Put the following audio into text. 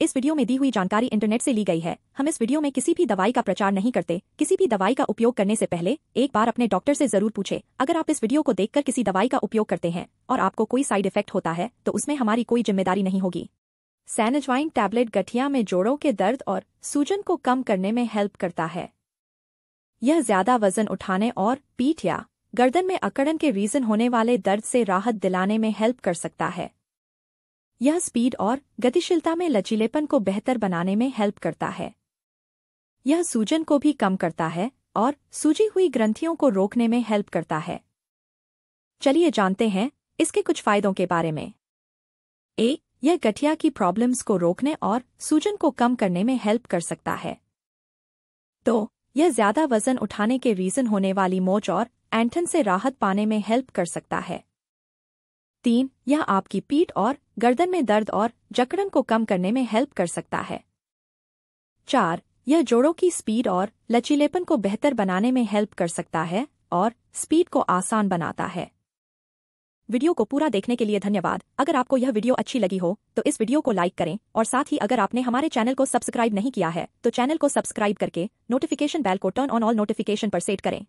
इस वीडियो में दी हुई जानकारी इंटरनेट से ली गई है हम इस वीडियो में किसी भी दवाई का प्रचार नहीं करते किसी भी दवाई का उपयोग करने से पहले एक बार अपने डॉक्टर से जरूर पूछे अगर आप इस वीडियो को देखकर किसी दवाई का उपयोग करते हैं और आपको कोई साइड इफेक्ट होता है तो उसमें हमारी कोई जिम्मेदारी नहीं होगी सैनजवाइन टैबलेट गठिया में जोड़ों के दर्द और सूजन को कम करने में हेल्प करता है यह ज्यादा वजन उठाने और पीठ या गर्दन में अकड़न के रीजन होने वाले दर्द से राहत दिलाने में हेल्प कर सकता है यह स्पीड और गतिशीलता में लचीलेपन को बेहतर बनाने में हेल्प करता है यह सूजन को भी कम करता है और सूजी हुई ग्रंथियों को रोकने में हेल्प करता है चलिए जानते हैं इसके कुछ फायदों के बारे में ए यह गठिया की प्रॉब्लम्स को रोकने और सूजन को कम करने में हेल्प कर सकता है तो, यह ज्यादा वजन उठाने के रीजन होने वाली मोच और एंठन से राहत पाने में हेल्प कर सकता है तीन यह आपकी पीठ और गर्दन में दर्द और जकड़न को कम करने में हेल्प कर सकता है चार यह जोड़ों की स्पीड और लचीलेपन को बेहतर बनाने में हेल्प कर सकता है और स्पीड को आसान बनाता है वीडियो को पूरा देखने के लिए धन्यवाद अगर आपको यह वीडियो अच्छी लगी हो तो इस वीडियो को लाइक करें और साथ ही अगर आपने हमारे चैनल को सब्सक्राइब नहीं किया है तो चैनल को सब्सक्राइब करके नोटिफिकेशन बेल को टर्न ऑन ऑल नोटिफिकेशन पर सेट करें